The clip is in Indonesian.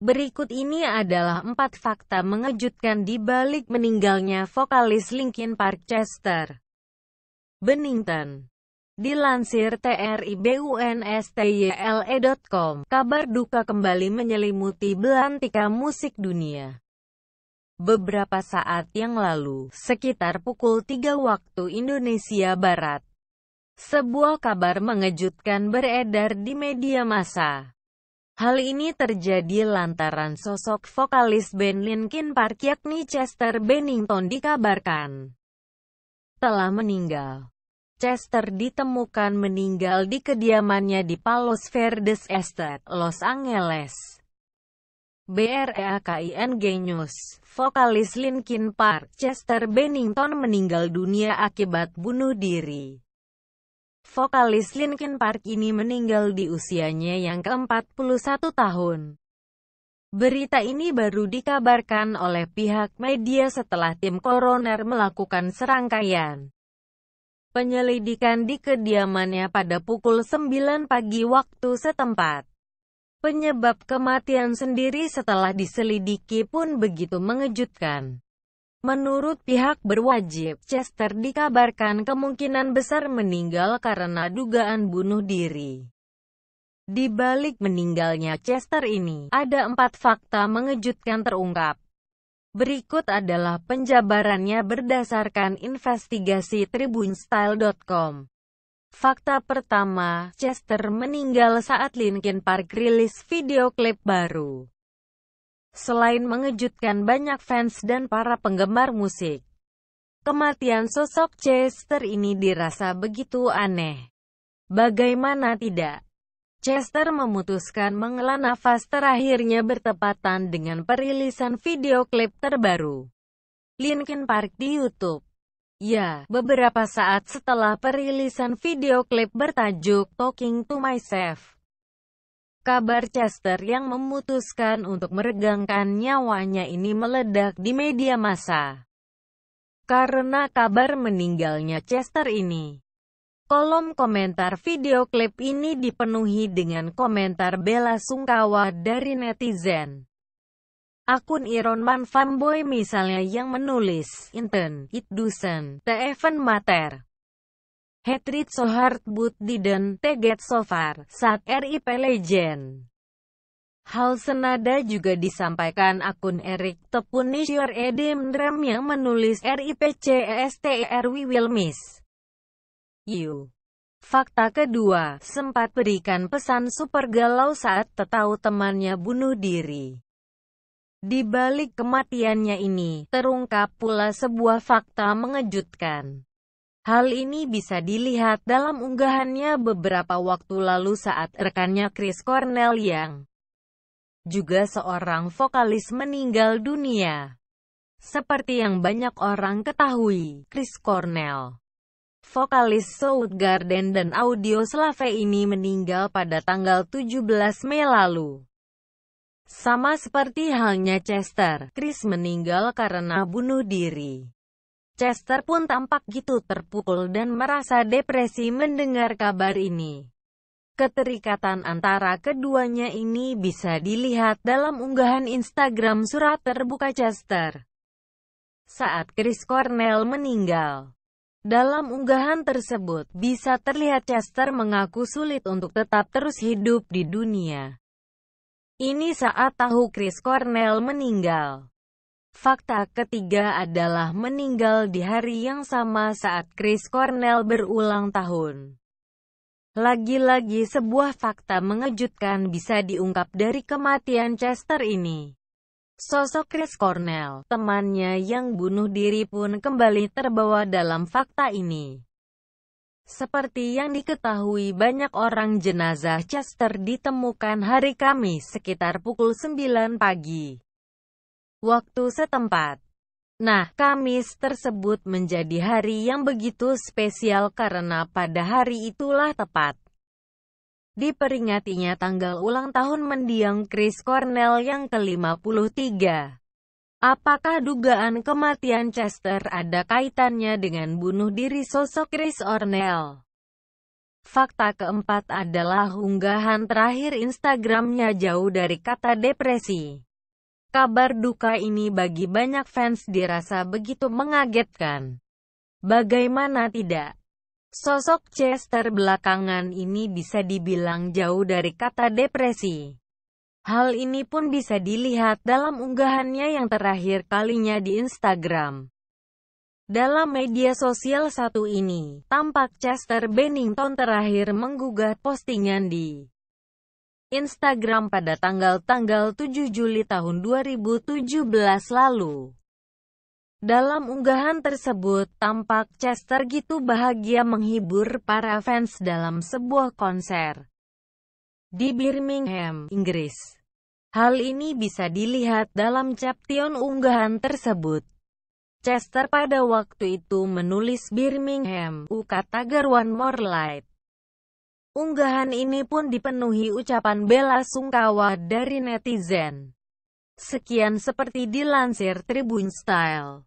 Berikut ini adalah empat fakta mengejutkan di balik meninggalnya vokalis Linkin Park Chester Bennington. Dilansir TRIBUNSTYLE.com. kabar duka kembali menyelimuti belantika musik dunia. Beberapa saat yang lalu, sekitar pukul 3 waktu Indonesia Barat, sebuah kabar mengejutkan beredar di media massa. Hal ini terjadi lantaran sosok vokalis band Linkin Park yakni Chester Bennington dikabarkan telah meninggal. Chester ditemukan meninggal di kediamannya di Palos Verdes Estate, Los Angeles. BREAKING News, vokalis Linkin Park Chester Bennington meninggal dunia akibat bunuh diri. Vokalis Linkin Park ini meninggal di usianya yang ke-41 tahun. Berita ini baru dikabarkan oleh pihak media setelah tim koroner melakukan serangkaian penyelidikan di kediamannya pada pukul 9 pagi waktu setempat. Penyebab kematian sendiri setelah diselidiki pun begitu mengejutkan. Menurut pihak berwajib, Chester dikabarkan kemungkinan besar meninggal karena dugaan bunuh diri. Di balik meninggalnya Chester ini, ada empat fakta mengejutkan terungkap. Berikut adalah penjabarannya berdasarkan investigasi tribunstyle.com. Fakta pertama, Chester meninggal saat Linkin Park rilis video klip baru. Selain mengejutkan banyak fans dan para penggemar musik, kematian sosok Chester ini dirasa begitu aneh. Bagaimana tidak? Chester memutuskan mengelana nafas terakhirnya bertepatan dengan perilisan video klip terbaru Linkin Park di YouTube. Ya, beberapa saat setelah perilisan video klip bertajuk Talking to Myself, Kabar Chester yang memutuskan untuk meregangkan nyawanya ini meledak di media massa. Karena kabar meninggalnya Chester ini, kolom komentar video klip ini dipenuhi dengan komentar bela sungkawa dari netizen. Akun Iron Man Fanboy misalnya yang menulis, Inten, It Dusen, Teven Mater. Hatred so hard but didn't it so far, saat RIP Legend. Hal senada juga disampaikan akun Eric Tepunish Edim Edem Drum yang menulis RIPCESTER We Will Miss You. Fakta kedua, sempat berikan pesan super galau saat tetau temannya bunuh diri. Di balik kematiannya ini, terungkap pula sebuah fakta mengejutkan. Hal ini bisa dilihat dalam unggahannya beberapa waktu lalu saat rekannya Chris Cornell yang juga seorang vokalis meninggal dunia. Seperti yang banyak orang ketahui, Chris Cornell, vokalis Garden dan Audio Slave ini meninggal pada tanggal 17 Mei lalu. Sama seperti halnya Chester, Chris meninggal karena bunuh diri. Chester pun tampak gitu terpukul dan merasa depresi mendengar kabar ini. Keterikatan antara keduanya ini bisa dilihat dalam unggahan Instagram surat terbuka Chester. Saat Chris Cornell meninggal, dalam unggahan tersebut bisa terlihat Chester mengaku sulit untuk tetap terus hidup di dunia. Ini saat tahu Chris Cornell meninggal. Fakta ketiga adalah meninggal di hari yang sama saat Chris Cornell berulang tahun. Lagi-lagi sebuah fakta mengejutkan bisa diungkap dari kematian Chester ini. Sosok Chris Cornell, temannya yang bunuh diri pun kembali terbawa dalam fakta ini. Seperti yang diketahui banyak orang jenazah Chester ditemukan hari Kamis sekitar pukul 9 pagi waktu setempat. Nah, Kamis tersebut menjadi hari yang begitu spesial karena pada hari itulah tepat diperingatinya tanggal ulang tahun mendiang Chris Cornell yang ke-53. Apakah dugaan kematian Chester ada kaitannya dengan bunuh diri sosok Chris Cornell? Fakta keempat adalah unggahan terakhir Instagramnya jauh dari kata depresi. Kabar duka ini bagi banyak fans dirasa begitu mengagetkan. Bagaimana tidak? Sosok Chester belakangan ini bisa dibilang jauh dari kata depresi. Hal ini pun bisa dilihat dalam unggahannya yang terakhir kalinya di Instagram. Dalam media sosial satu ini, tampak Chester Bennington terakhir menggugat postingan di Instagram pada tanggal-tanggal 7 Juli tahun 2017 lalu. Dalam unggahan tersebut, tampak Chester gitu bahagia menghibur para fans dalam sebuah konser di Birmingham, Inggris. Hal ini bisa dilihat dalam caption unggahan tersebut. Chester pada waktu itu menulis Birmingham, UK Tagar One More Light. Unggahan ini pun dipenuhi ucapan bela sungkawa dari netizen. Sekian seperti dilansir Tribun Style.